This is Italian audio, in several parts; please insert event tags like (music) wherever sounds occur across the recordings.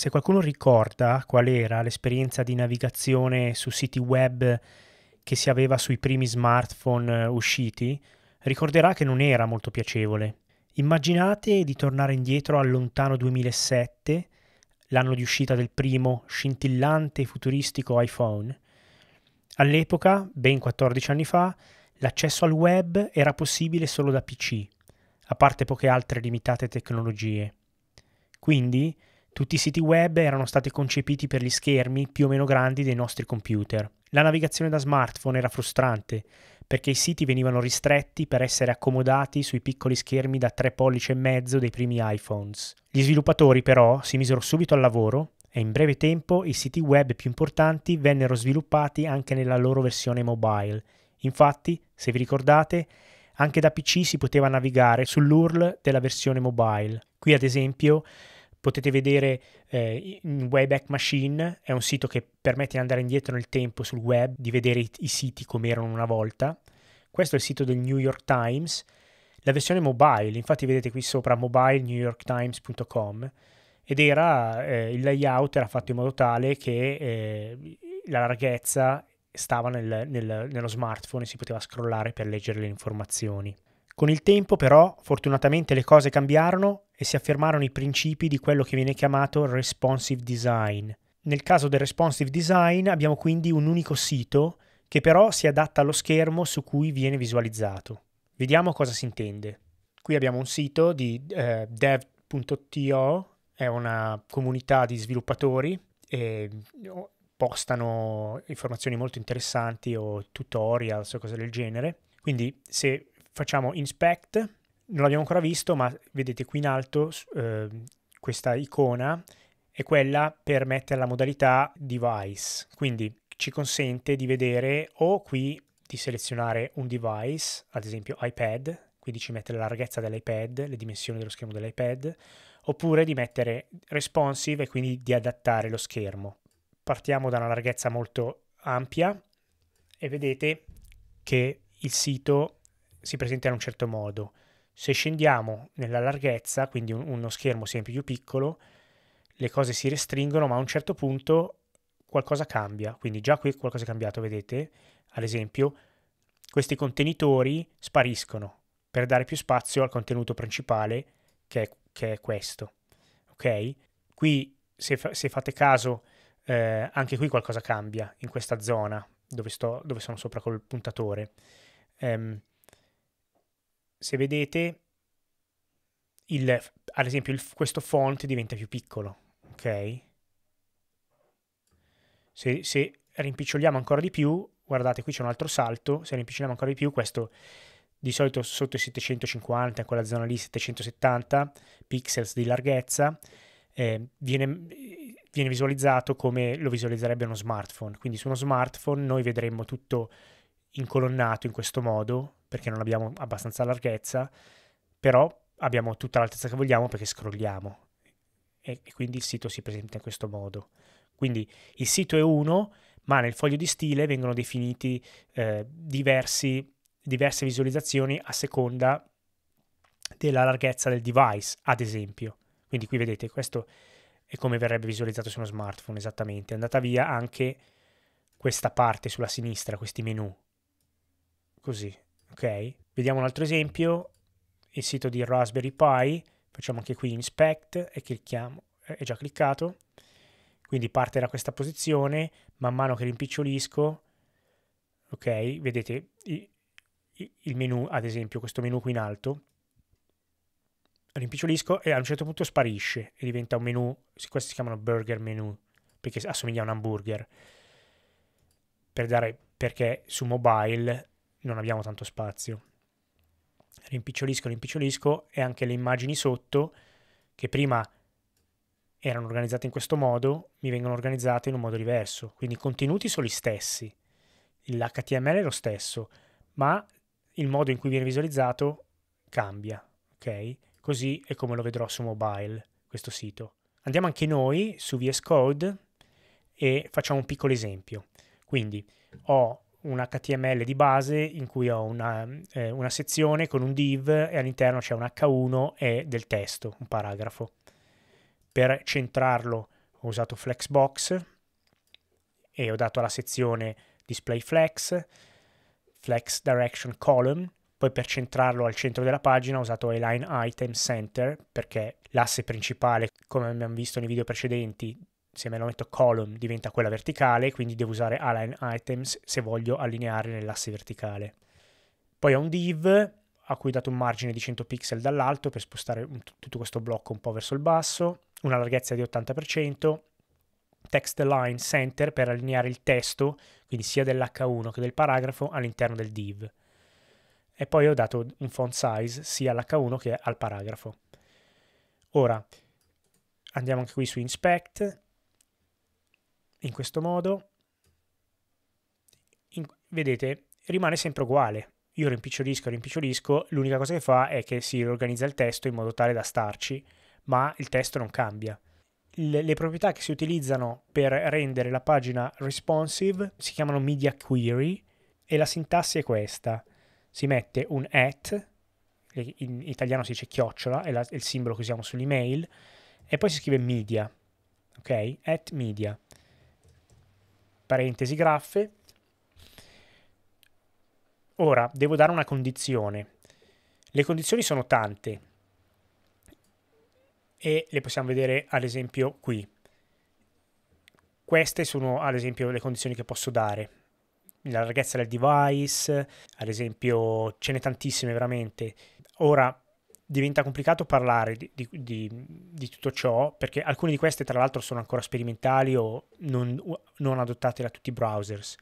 se qualcuno ricorda qual era l'esperienza di navigazione su siti web che si aveva sui primi smartphone eh, usciti, ricorderà che non era molto piacevole. Immaginate di tornare indietro al lontano 2007, l'anno di uscita del primo scintillante futuristico iPhone. All'epoca, ben 14 anni fa, l'accesso al web era possibile solo da PC, a parte poche altre limitate tecnologie. Quindi, tutti i siti web erano stati concepiti per gli schermi più o meno grandi dei nostri computer. La navigazione da smartphone era frustrante, perché i siti venivano ristretti per essere accomodati sui piccoli schermi da 3 pollici e mezzo dei primi iPhones. Gli sviluppatori però si misero subito al lavoro e in breve tempo i siti web più importanti vennero sviluppati anche nella loro versione mobile. Infatti, se vi ricordate, anche da PC si poteva navigare sull'URL della versione mobile. Qui ad esempio potete vedere eh, in Wayback Machine, è un sito che permette di andare indietro nel tempo sul web, di vedere i, i siti come erano una volta. Questo è il sito del New York Times, la versione mobile, infatti vedete qui sopra mobile newyorktimes.com ed era eh, il layout era fatto in modo tale che eh, la larghezza stava nel, nel, nello smartphone e si poteva scrollare per leggere le informazioni. Con il tempo però fortunatamente le cose cambiarono e si affermarono i principi di quello che viene chiamato responsive design. Nel caso del responsive design abbiamo quindi un unico sito che però si adatta allo schermo su cui viene visualizzato. Vediamo cosa si intende. Qui abbiamo un sito di eh, dev.to, è una comunità di sviluppatori e postano informazioni molto interessanti o tutorials o cose del genere. Quindi se facciamo inspect, non l'abbiamo ancora visto, ma vedete qui in alto eh, questa icona è quella per mettere la modalità device, quindi ci consente di vedere o qui di selezionare un device, ad esempio iPad, quindi ci mette la larghezza dell'iPad, le dimensioni dello schermo dell'iPad, oppure di mettere responsive e quindi di adattare lo schermo. Partiamo da una larghezza molto ampia e vedete che il sito si presenta in un certo modo. Se scendiamo nella larghezza, quindi un, uno schermo sempre più piccolo, le cose si restringono, ma a un certo punto qualcosa cambia. Quindi già qui qualcosa è cambiato, vedete? Ad esempio, questi contenitori spariscono per dare più spazio al contenuto principale che è, che è questo. Ok? Qui, se, fa, se fate caso, eh, anche qui qualcosa cambia in questa zona dove, sto, dove sono sopra col puntatore. Um, se vedete, il, ad esempio, il, questo font diventa più piccolo, ok? Se, se, rimpiccioliamo ancora di più, guardate qui c'è un altro salto, se rimpiccioliamo ancora di più, questo di solito sotto i 750, quella zona lì 770 pixels di larghezza, eh, viene, viene visualizzato come lo visualizzerebbe uno smartphone. Quindi su uno smartphone noi vedremmo tutto incolonnato in questo modo, perché non abbiamo abbastanza larghezza, però abbiamo tutta l'altezza che vogliamo perché scrolliamo. E, e quindi il sito si presenta in questo modo. Quindi il sito è uno, ma nel foglio di stile vengono definiti eh, diversi, diverse visualizzazioni a seconda della larghezza del device, ad esempio. Quindi qui vedete, questo è come verrebbe visualizzato su uno smartphone esattamente. È andata via anche questa parte sulla sinistra, questi menu. Così, Ok, vediamo un altro esempio, il sito di Raspberry Pi, facciamo anche qui inspect e clicchiamo, eh, è già cliccato, quindi parte da questa posizione, man mano che rimpicciolisco, ok, vedete il menu, ad esempio questo menu qui in alto, rimpicciolisco e a un certo punto sparisce e diventa un menu, questi si chiamano burger menu, perché assomiglia a un hamburger, per dare, perché su mobile non abbiamo tanto spazio. Rimpicciolisco, rimpicciolisco e anche le immagini sotto, che prima erano organizzate in questo modo, mi vengono organizzate in un modo diverso. Quindi i contenuti sono gli stessi, l'HTML è lo stesso, ma il modo in cui viene visualizzato cambia, ok? Così è come lo vedrò su mobile, questo sito. Andiamo anche noi su VS Code e facciamo un piccolo esempio. Quindi ho un HTML di base in cui ho una, eh, una, sezione con un div e all'interno c'è un H1 e del testo, un paragrafo. Per centrarlo ho usato Flexbox e ho dato alla sezione Display Flex, Flex Direction Column, poi per centrarlo al centro della pagina ho usato Align Item Center perché l'asse principale, come abbiamo visto nei video precedenti, se me lo metto column diventa quella verticale, quindi devo usare align items se voglio allineare nell'asse verticale. Poi ho un div a cui ho dato un margine di 100 pixel dall'alto per spostare un, tutto questo blocco un po' verso il basso, una larghezza di 80%, text align center per allineare il testo, quindi sia dell'H1 che del paragrafo, all'interno del div. E poi ho dato un font size sia all'H1 che al paragrafo. Ora, andiamo anche qui su inspect, in questo modo, in, vedete, rimane sempre uguale. Io rimpicciolisco, rimpicciolisco, l'unica cosa che fa è che si riorganizza il testo in modo tale da starci, ma il testo non cambia. Le, le proprietà che si utilizzano per rendere la pagina responsive si chiamano media query e la sintassi è questa. Si mette un at, in italiano si dice chiocciola, è, la, è il simbolo che usiamo sull'email, e poi si scrive media, ok? At media parentesi graffe. Ora devo dare una condizione. Le condizioni sono tante e le possiamo vedere ad esempio qui. Queste sono ad esempio le condizioni che posso dare. La larghezza del device, ad esempio ce n'è tantissime veramente. Ora diventa complicato parlare di, di, di, di, tutto ciò perché alcune di queste tra l'altro sono ancora sperimentali o non, non, adottate da tutti i browsers.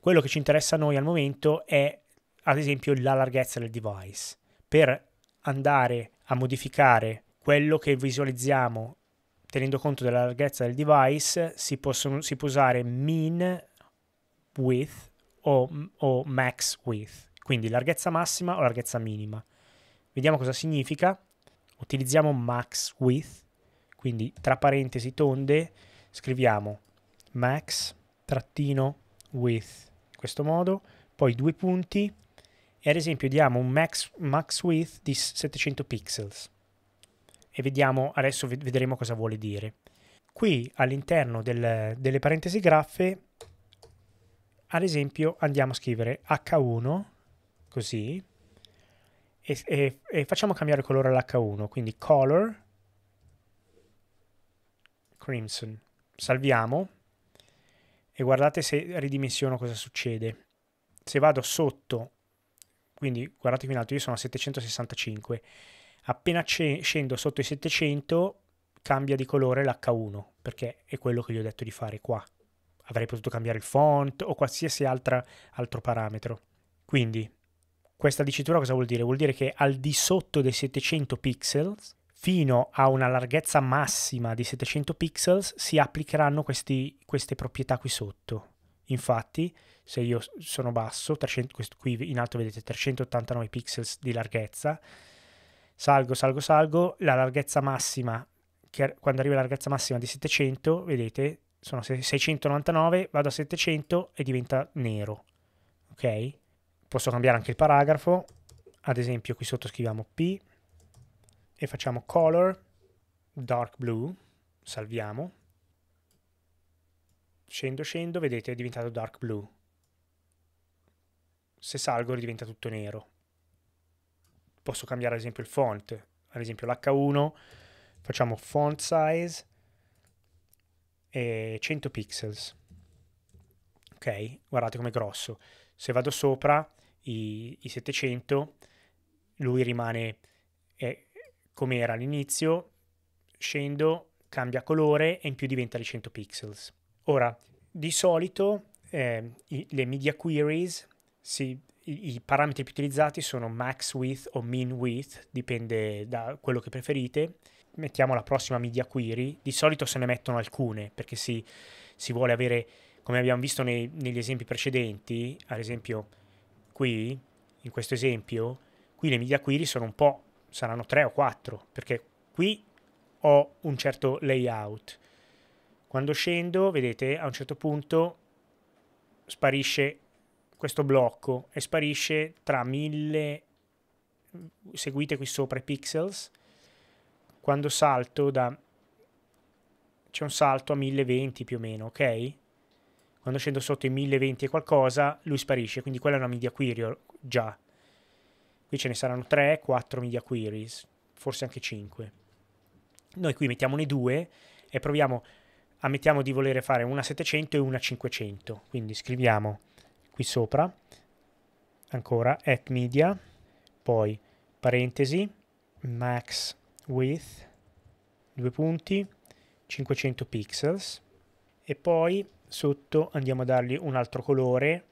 Quello che ci interessa a noi al momento è ad esempio la larghezza del device per andare a modificare quello che visualizziamo tenendo conto della larghezza del device si, possono, si può usare min width o, o max width quindi larghezza massima o larghezza minima Vediamo cosa significa. Utilizziamo max width, quindi tra parentesi tonde scriviamo max trattino width in questo modo, poi due punti e ad esempio diamo un max, max width di 700 pixels e vediamo, adesso vedremo cosa vuole dire. Qui all'interno del, delle parentesi graffe, ad esempio, andiamo a scrivere H1, così, e, e, e facciamo cambiare colore all'H1, quindi color crimson. Salviamo e guardate se ridimensiono cosa succede. Se vado sotto, quindi guardate qui in alto, io sono a 765, appena scendo sotto i 700 cambia di colore l'H1 perché è quello che gli ho detto di fare qua. Avrei potuto cambiare il font o qualsiasi altra, altro parametro. Quindi questa dicitura cosa vuol dire? Vuol dire che al di sotto dei 700 pixels, fino a una larghezza massima di 700 pixels, si applicheranno questi, queste proprietà qui sotto. Infatti, se io sono basso, 300, qui in alto vedete 389 pixels di larghezza, salgo, salgo, salgo, la larghezza massima, che, quando arriva la larghezza massima di 700, vedete, sono 699, vado a 700 e diventa nero, ok? Posso cambiare anche il paragrafo. Ad esempio qui sotto scriviamo P e facciamo color dark blue, salviamo. Scendo, scendo, vedete è diventato dark blue. Se salgo diventa tutto nero. Posso cambiare ad esempio il font, ad esempio l'H1, facciamo font size e 100 pixels. Ok, guardate com'è grosso. Se vado sopra i, i 700, lui rimane eh, come era all'inizio, scendo, cambia colore e in più diventa di 100 pixels. Ora, di solito eh, i, le media queries, si, i, i, parametri più utilizzati sono max width o min width, dipende da quello che preferite. Mettiamo la prossima media query, di solito se ne mettono alcune perché si, si vuole avere, come abbiamo visto nei, negli esempi precedenti, ad esempio qui, in questo esempio, qui le media query sono un po', saranno 3 o 4, perché qui ho un certo layout. Quando scendo, vedete, a un certo punto sparisce questo blocco e sparisce tra mille, seguite qui sopra i pixels, quando salto da, c'è un salto a 1020 più o meno, ok? quando scendo sotto i 1020 e qualcosa, lui sparisce, quindi quella è una media query già. Qui ce ne saranno 3, 4 media queries, forse anche 5. Noi qui mettiamone due e proviamo, ammettiamo di volere fare una 700 e una 500, quindi scriviamo qui sopra, ancora, at media, poi parentesi, max width, due punti, 500 pixels, e poi sotto andiamo a dargli un altro colore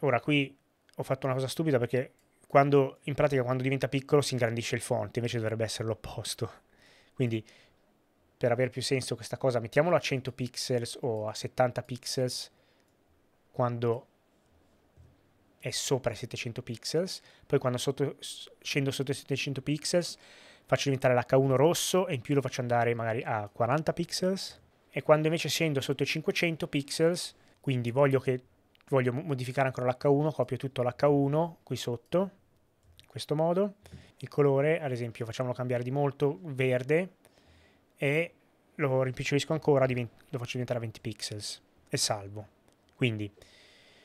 ora qui ho fatto una cosa stupida perché quando, in pratica quando diventa piccolo si ingrandisce il font invece dovrebbe essere l'opposto quindi per avere più senso questa cosa mettiamolo a 100 pixels o a 70 pixels quando è sopra i 700 pixels poi quando sotto, scendo sotto i 700 pixels faccio diventare l'H1 rosso e in più lo faccio andare magari a 40 pixels e quando invece scendo sotto i 500 pixels, quindi voglio, che, voglio modificare ancora l'H1, copio tutto l'H1 qui sotto, in questo modo, il colore ad esempio facciamolo cambiare di molto, verde, e lo rimpicciolisco ancora, lo faccio diventare 20 pixels e salvo. Quindi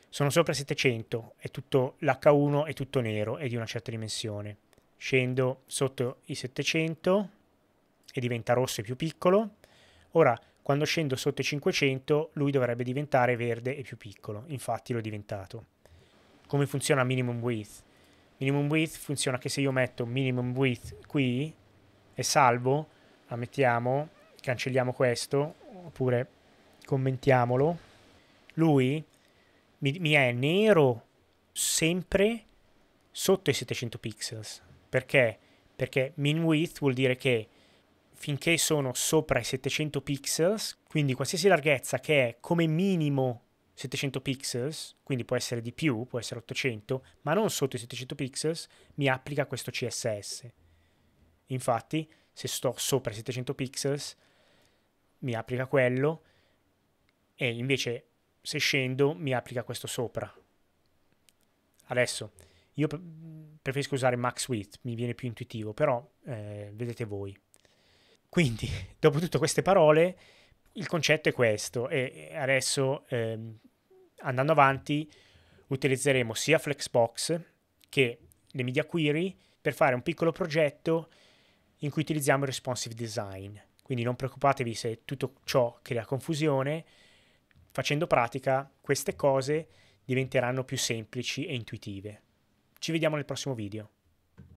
sono sopra 700 e tutto l'H1 è tutto nero e di una certa dimensione. Scendo sotto i 700 e diventa rosso e più piccolo. Ora quando scendo sotto i 500 lui dovrebbe diventare verde e più piccolo, infatti l'ho diventato. Come funziona minimum width? Minimum width funziona che se io metto minimum width qui e salvo, la mettiamo, cancelliamo questo, oppure commentiamolo, lui mi, mi è nero sempre sotto i 700 pixels. Perché? Perché min width vuol dire che finché sono sopra i 700 pixels, quindi qualsiasi larghezza che è come minimo 700 pixels, quindi può essere di più, può essere 800, ma non sotto i 700 pixels, mi applica questo CSS. Infatti, se sto sopra i 700 pixels, mi applica quello, e invece se scendo mi applica questo sopra. Adesso, io preferisco usare max width, mi viene più intuitivo, però eh, vedete voi. Quindi, (laughs) dopo tutte queste parole, il concetto è questo e adesso ehm, andando avanti utilizzeremo sia Flexbox che le media query per fare un piccolo progetto in cui utilizziamo il responsive design. Quindi non preoccupatevi se tutto ciò crea confusione, facendo pratica queste cose diventeranno più semplici e intuitive. Ci vediamo nel prossimo video.